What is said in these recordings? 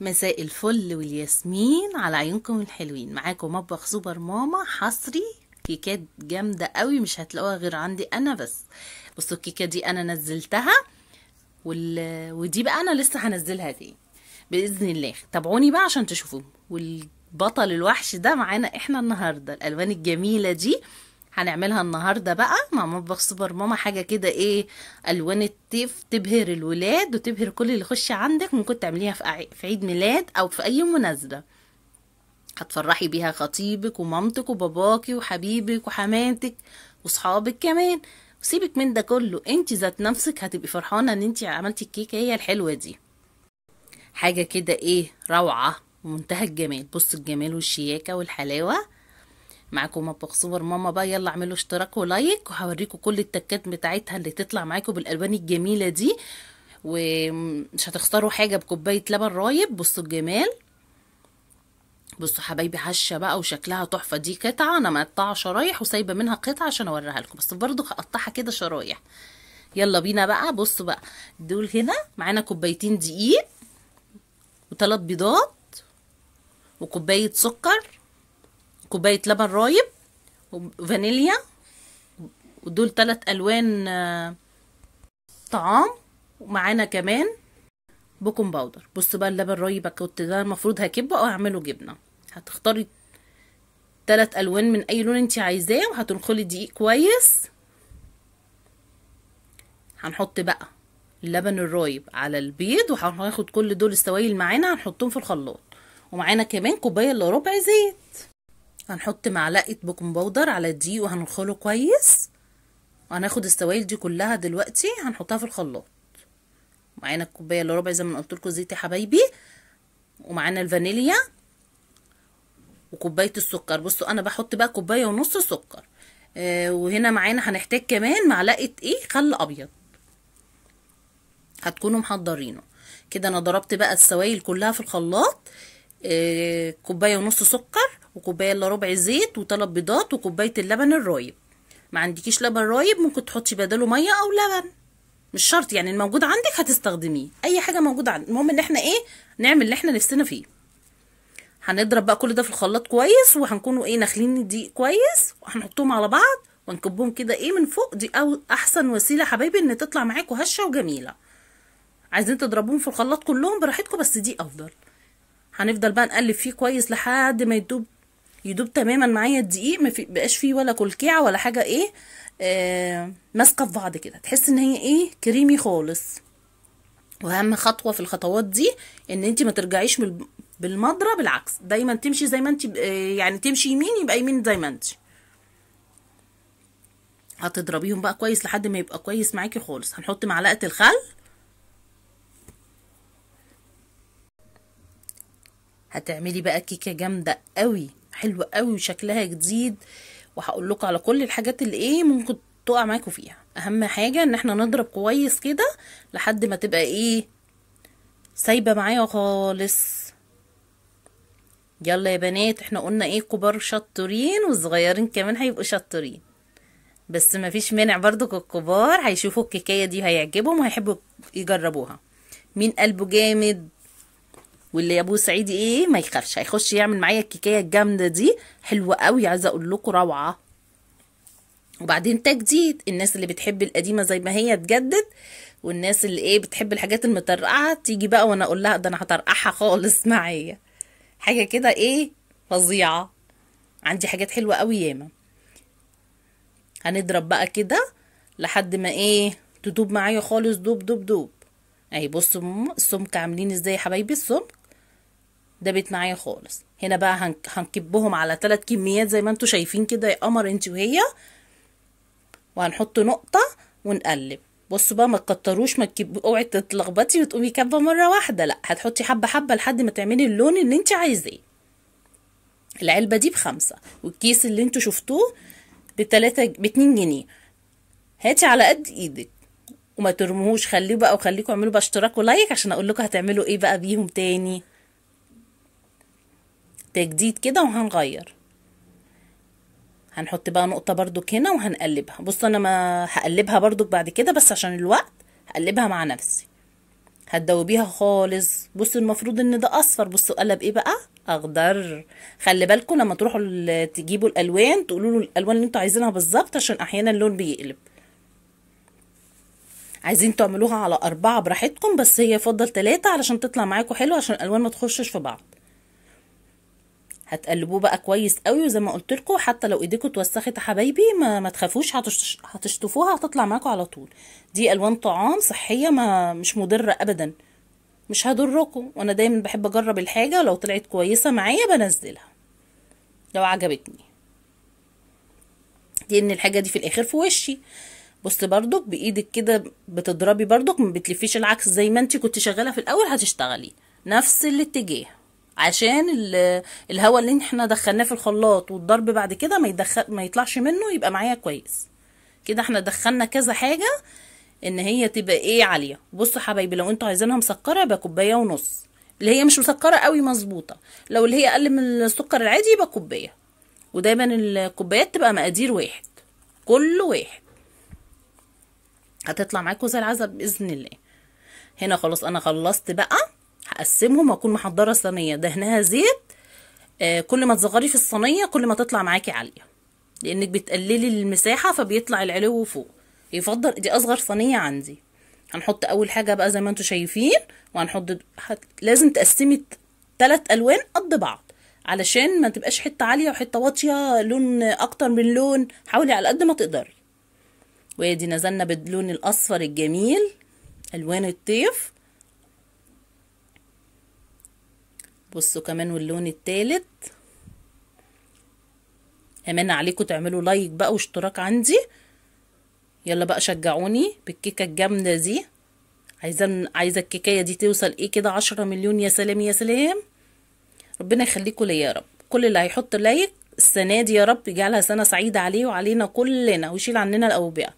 مساء الفل والياسمين على عيونكم الحلوين معاكم مطبخ سوبر ماما حصري كيكات جامدة قوي مش هتلاقوها غير عندي انا بس بصوا الكيكة دي انا نزلتها وال... ودي بقى انا لسه هنزلها تاني باذن الله تابعوني بقى عشان تشوفوا والبطل الوحش ده معانا احنا النهارده الالوان الجميله دي هنعملها النهارده بقى مع مطبخ سوبر ماما حاجه كده ايه الوان الطيف تبهر الولاد وتبهر كل اللي يخش عندك ممكن تعمليها في عيد ميلاد او في اي مناسبه هتفرحي بيها خطيبك ومامتك وباباكي وحبيبك وحماتك وصحابك كمان وسيبك من ده كله انت ذات نفسك هتبقي فرحانه ان انت عملتي الكيكه هي الحلوه دي حاجه كده ايه روعه ومنتهى الجمال بص الجمال والشياكه والحلاوه معاكم مطبخ سوبر ماما بقى يلا اعملوا اشتراك ولايك وهوريكم كل التكات بتاعتها اللي تطلع معاكم بالالوان الجميله دي ومش هتخسروا حاجه بكوبايه لبن رايب بصوا الجمال بصوا حبايبي هشه بقى وشكلها تحفه دي قطعه انا مقطعه شرايح وسايبه منها قطعه عشان اوريها لكم بس برضه هقطعها كده شرايح يلا بينا بقى بصوا بقى دول هنا معانا كوبايتين دقيق وثلاث بيضات وكوبايه سكر كوبايه لبن رايب وفانيليا ودول تلات الوان آه، طعام ومعانا كمان بوكن باودر بص بقى اللبن رايب كنت ده المفروض هكبه او اعمله جبنه هتختاري تلات الوان من اي لون انت عايزاه وهتنخلي دقيق كويس هنحط بقى اللبن الرايب على البيض وهناخد كل دول السوائل معانا هنحطهم في الخلاط ومعانا كمان كوبايه الا ربع زيت هنحط معلقة بيكنج باودر على الدقيق وهنخله كويس وهناخد السوائل دي كلها دلوقتي هنحطها في الخلاط معانا الكوبايه الا ربع زي ما قلت لكم زيت يا حبايبي ومعانا الفانيليا وكوبايه السكر بصوا انا بحط بقى كوبايه ونص سكر آه وهنا معانا هنحتاج كمان معلقه ايه خل ابيض هتكونوا محضرينه كده انا ضربت بقى السوائل كلها في الخلاط آه كوبايه ونص سكر وكوبايه الا ربع زيت وثلاث بيضات وكوبايه اللبن الرايب ما عندكيش لبن رايب ممكن تحطي بداله ميه او لبن مش شرط يعني الموجود عندك هتستخدميه اي حاجه موجوده عندك المهم ان احنا ايه نعمل اللي احنا نفسنا فيه هنضرب بقى كل ده في الخلاط كويس وهنكونوا ايه ناخلين الدقيق كويس وهنحطهم على بعض ونكبهم كده ايه من فوق دي او احسن وسيله حبايبي ان تطلع معاكوا هشه وجميله عايزين تضربوهم في الخلاط كلهم براحتكم بس دي افضل هنفضل بقى نقلب فيه كويس لحد ما يدوب يدوب تماما معايا الدقيق ما بقاش فيه ولا كلكعه ولا حاجه ايه آه ماسكه في بعض كده تحس ان هي ايه كريمي خالص واهم خطوه في الخطوات دي ان انت ما ترجعيش بالمضرب بالعكس دايما تمشي زي ما انت آه، يعني تمشي يمين يبقى يمين زي ما انت هتضربيهم بقى كويس لحد ما يبقى كويس معاكي خالص هنحط معلقه الخل هتعملي بقى كيكه جامده قوي حلوه قوي وشكلها جديد وهقول لكم على كل الحاجات اللي ايه ممكن تقع معاكم فيها اهم حاجه ان احنا نضرب كويس كده لحد ما تبقى ايه سايبه معايا خالص يلا يا بنات احنا قلنا ايه كبار شطورين والصغيرين كمان هيبقوا شطورين بس مفيش مانع برضو الكبار هيشوفوا الكيكايه دي هيعجبهم وهيحبوا يجربوها مين قلبه جامد واللي يا ابو ايه ما يخافش هيخش يعمل معايا الكيكايه الجامده دي حلوه قوي عايزه اقول لكم روعه وبعدين تجديد الناس اللي بتحب القديمه زي ما هي تجدد والناس اللي ايه بتحب الحاجات المترقعه تيجي بقى وانا اقول لها ده انا هطرقعها خالص معايا حاجه كده ايه فظيعه عندي حاجات حلوه قوي ياما هنضرب بقى كده لحد ما ايه تدوب معايا خالص دوب دوب دوب اهي بصوا السمك عاملين ازاي يا حبايبي السمك ده بيت معايا خالص هنا بقى هنكبهم على ثلاث كميات زي ما انتوا شايفين كده يا قمر انت وهي وهنحط نقطه ونقلب بصوا بقى ما تكتروش ما تكب... اوعي تتلخبطي وتقومي كبه مره واحده لا هتحطي حبه حبه لحد ما تعملي اللون اللي انت عايزاه العلبه دي بخمسة والكيس اللي انتوا شفتوه بتلاتة باتنين جنيه هاتي على قد ايدك وما ترموهوش خليه بقى وخليكم اعملوا بقى اشتراك ولايك عشان اقول لكم هتعملوا ايه بقى بيهم تاني تجديد كده وهنغير هنحط بقى نقطة برضو هنا وهنقلبها بص انا ما هقلبها برضو بعد كده بس عشان الوقت هقلبها مع نفسي هتدوبيها خالص بص المفروض ان ده اصفر بصوا قلب ايه بقى اخضر خلي بالكم لما تروحوا تجيبوا الالوان تقولوا له الالوان اللي انتوا عايزينها بالظبط عشان احيانا اللون بيقلب عايزين تعملوها على أربعة براحتكم بس هي يفضل تلاتة علشان تطلع معاكم حلو عشان الألوان ما تخشش في بعض هتقلبوه بقى كويس قوي وزي ما قلت لكم حتى لو ايديكم اتوسخت يا حبايبي ما, ما تخافوش هتشطفوها هتطلع معاكم على طول دي الوان طعام صحيه ما مش مضره ابدا مش هضركم وانا دايما بحب اجرب الحاجه ولو طلعت كويسه معايا بنزلها لو عجبتني لان الحاجه دي في الاخر في وشي بص بردك بايدك كده بتضربي بردك ما بتلفيش العكس زي ما انت كنت شغاله في الاول هتشتغلي نفس الاتجاه عشان الهواء اللي احنا دخلناه في الخلاط والضرب بعد كده ما, يدخل ما يطلعش منه يبقى معايا كويس كده احنا دخلنا كذا حاجة ان هي تبقى ايه عالية بصوا حبايبي لو انتوا عايزينها مسكرة يبقى كوباية ونص اللي هي مش مسكرة قوي مظبوطة لو اللي هي اقل من السكر العادي يبقى كوباية ودايما الكوبايات تبقى مقادير واحد كل واحد هتطلع معاكم زي العزب باذن الله هنا خلاص انا خلصت بقى هقسمهم واكون محضره صينيه دهنها زيت آه كل ما تصغري في الصينيه كل ما تطلع معاكي عاليه لانك بتقللي المساحه فبيطلع العلو فوق يفضل دي اصغر صينيه عندي هنحط اول حاجه بقى زي ما انتم شايفين وهنحط هت... لازم تقسمي ثلاث الوان قد بعض علشان ما تبقاش حته عاليه وحته واطيه لون اكتر من لون حاولي على قد ما تقدري وادي نزلنا باللون الاصفر الجميل الوان الطيف بصوا كمان واللون التالت امان عليكم تعملوا لايك بقى واشتراك عندي يلا بقى شجعوني بالكيكه الجامده دي عايزه عايزه الكيكه دي توصل ايه كده عشرة مليون يا سلام يا سلام ربنا يخليكم ليا يا رب كل اللي هيحط لايك السنه دي يا رب يجعلها سنه سعيده عليه وعلينا كلنا ويشيل عننا الاوبئه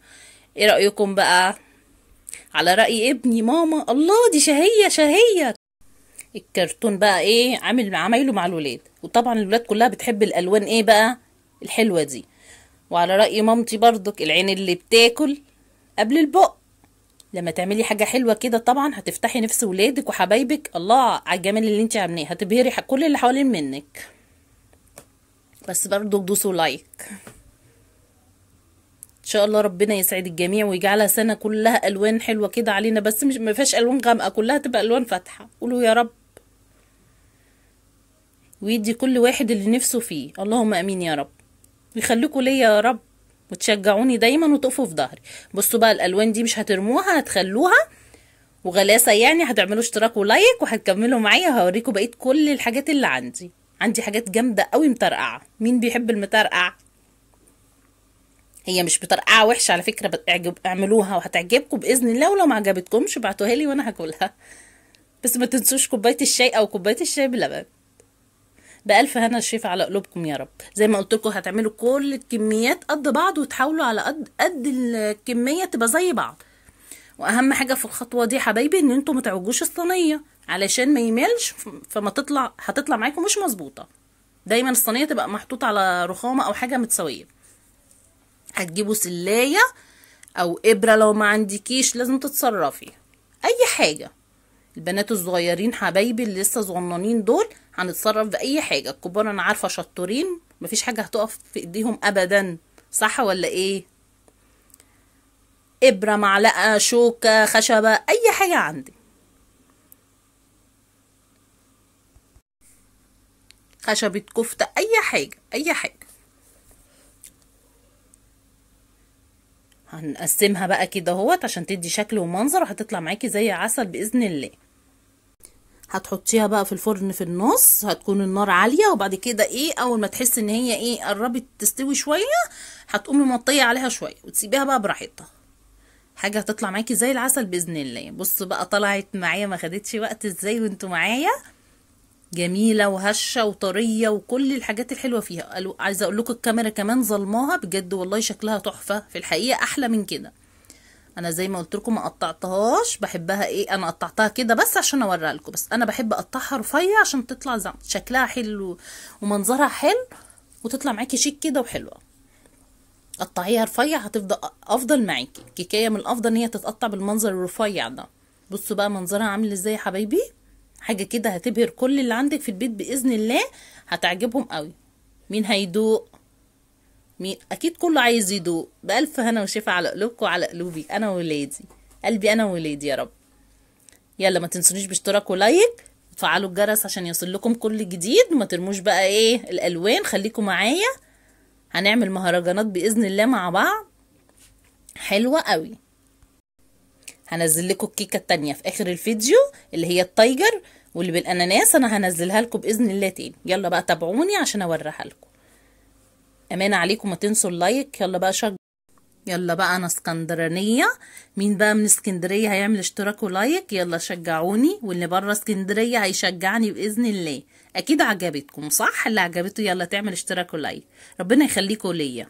ايه رايكم بقى على راي ابني ماما الله دي شهيه شهيه الكرتون بقى ايه عامل عمايله مع الولاد وطبعا الولاد كلها بتحب الالوان ايه بقى الحلوه دي وعلى راي مامتي برضك العين اللي بتاكل قبل البق لما تعملي حاجه حلوه كده طبعا هتفتحي نفس ولادك وحبايبك الله على الجمال اللي انت عاملاه هتبهري كل اللي حوالين منك بس برضو دوسوا لايك ان شاء الله ربنا يسعد الجميع ويجعلها سنه كلها الوان حلوه كده علينا بس مش ما فيهاش الوان غامقه كلها تبقى الوان فاتحه قولوا يا رب ويدي كل واحد اللي نفسه فيه اللهم امين يا رب ويخليكوا ليا يا رب وتشجعوني دايما وتقفوا في ظهري بصوا بقى الالوان دي مش هترموها هتخلوها وغلاسه يعني هتعملوا اشتراك ولايك وهتكملوا معايا وهوريكم بقيه كل الحاجات اللي عندي عندي حاجات جامده قوي مترقعة مين بيحب المترقع هي مش مترقعة وحشه على فكره بتعجب اعملوها وهتعجبكم باذن الله ولو ما عجبتكمش ابعتوها لي وانا هاكلها بس ما تنسوش كوبايه الشاي او كوبايه الشاي بلبن بألف هنا الشيف على قلوبكم يا رب زي ما قلت لكم هتعملوا كل الكميات قد بعض وتحاولوا على قد قد الكميه تبقى زي بعض واهم حاجه في الخطوه دي حبايبي ان انتوا ما تعوجوش الصينيه علشان ما يملش فما تطلع هتطلع معاكم مش مظبوطه دايما الصينيه تبقى محطوطه على رخامه او حاجه متساويه هتجيبوا سلايه او ابره لو ما عندكيش لازم تتصرفي اي حاجه البنات الصغيرين حبايبي اللي لسه صغننين دول هنتصرف باي حاجه الكبار انا عارفه شطورين مفيش حاجه هتقف في ايديهم ابدا صح ولا ايه ابره معلقه شوكه خشبه اي حاجه عندي خشبه كفته اي حاجه اي حاجه هنقسمها بقى كده اهوت عشان تدي شكل ومنظر وهتطلع معاكي زي عسل باذن الله هتحطيها بقى في الفرن في النص هتكون النار عاليه وبعد كده ايه اول ما تحس ان هي ايه قربت تستوي شويه هتقومي مطيه عليها شويه وتسيبيها بقى براحتها حاجه هتطلع معاكي زي العسل باذن الله بص بقى طلعت معايا ما خدتش وقت ازاي وانتوا معايا جميله وهشه وطريه وكل الحاجات الحلوه فيها عايزه اقول لكم الكاميرا كمان ظلماها بجد والله شكلها تحفه في الحقيقه احلى من كده انا زي ما قلت لكم ما قطعتهاش بحبها ايه انا قطعتها كده بس عشان اوريها لكم بس انا بحب اقطعها رفيع عشان تطلع زم. شكلها حلو ومنظرها حلو وتطلع معاكي شيك كده وحلوه قطعيها رفيع هتفضل افضل معاكي الكيكايه من الافضل ان هي تتقطع بالمنظر الرفيع ده بصوا بقى منظرها عامل ازاي يا حبايبي حاجه كده هتبهر كل اللي عندك في البيت باذن الله هتعجبهم قوي مين هيدوق مين اكيد كله عايز يدوق بالف هنا وشفا على قلوبكم وعلى قلوبي انا وولادي قلبي انا وولادي يا رب يلا ما تنسونيش باشتراك ولايك وتفعلوا الجرس عشان يوصل لكم كل جديد ما ترموش بقى ايه الالوان خليكم معايا هنعمل مهرجانات باذن الله مع بعض حلوه قوي هنزل لكم الكيكه التانية في اخر الفيديو اللي هي التايجر واللي بالاناناس انا هنزلها لكم باذن الله تاني يلا بقى تابعوني عشان اوريها لكم امانه عليكم ما تنسوا اللايك يلا بقى شجر يلا بقى انا اسكندرانيه مين بقى من اسكندريه هيعمل اشتراك ولايك يلا شجعوني واللي بره اسكندريه هيشجعني باذن الله اكيد عجبتكم صح اللي عجبته يلا تعمل اشتراك ولايك ربنا يخليكم ليا